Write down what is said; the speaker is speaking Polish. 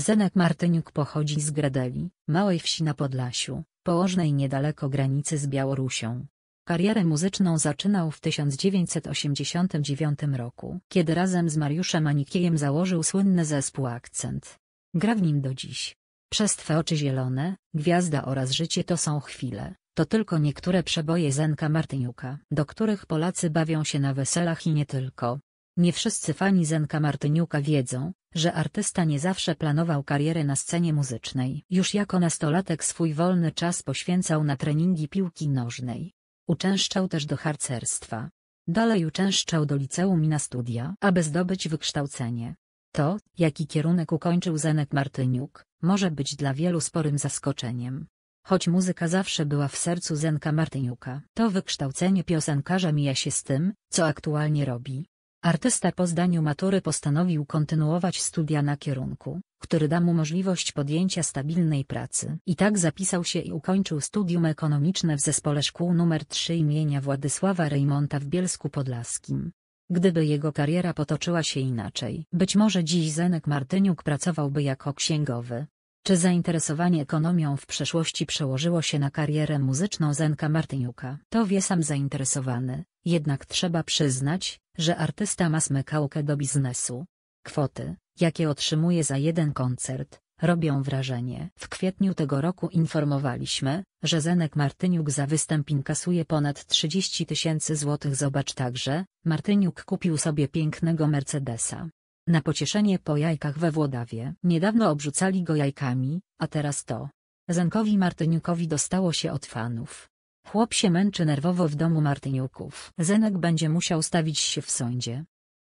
Zenek Martyniuk pochodzi z Gradeli, małej wsi na Podlasiu, położnej niedaleko granicy z Białorusią. Karierę muzyczną zaczynał w 1989 roku, kiedy razem z Mariuszem Anikiejem założył słynny zespół Akcent. Gra w nim do dziś. Przez Twe oczy zielone, Gwiazda oraz Życie to są chwile, to tylko niektóre przeboje Zenka Martyniuka, do których Polacy bawią się na weselach i nie tylko. Nie wszyscy fani Zenka Martyniuka wiedzą, że artysta nie zawsze planował karierę na scenie muzycznej. Już jako nastolatek swój wolny czas poświęcał na treningi piłki nożnej. Uczęszczał też do harcerstwa. Dalej uczęszczał do liceum i na studia, aby zdobyć wykształcenie. To, jaki kierunek ukończył Zenek Martyniuk, może być dla wielu sporym zaskoczeniem. Choć muzyka zawsze była w sercu Zenka Martyniuka, to wykształcenie piosenkarza mija się z tym, co aktualnie robi. Artysta po zdaniu matury postanowił kontynuować studia na kierunku, który da mu możliwość podjęcia stabilnej pracy. I tak zapisał się i ukończył studium ekonomiczne w Zespole Szkół nr 3 imienia Władysława Reymonta w Bielsku Podlaskim. Gdyby jego kariera potoczyła się inaczej, być może dziś Zenek Martyniuk pracowałby jako księgowy. Czy zainteresowanie ekonomią w przeszłości przełożyło się na karierę muzyczną Zenka Martyniuka? To wie sam zainteresowany, jednak trzeba przyznać, że artysta ma smykałkę do biznesu. Kwoty, jakie otrzymuje za jeden koncert, robią wrażenie. W kwietniu tego roku informowaliśmy, że Zenek Martyniuk za występ inkasuje ponad 30 tysięcy złotych. Zobacz także, Martyniuk kupił sobie pięknego Mercedesa. Na pocieszenie po jajkach we Włodawie. Niedawno obrzucali go jajkami, a teraz to. Zenkowi Martyniukowi dostało się od fanów. Chłop się męczy nerwowo w domu Martyniuków. Zenek będzie musiał stawić się w sądzie.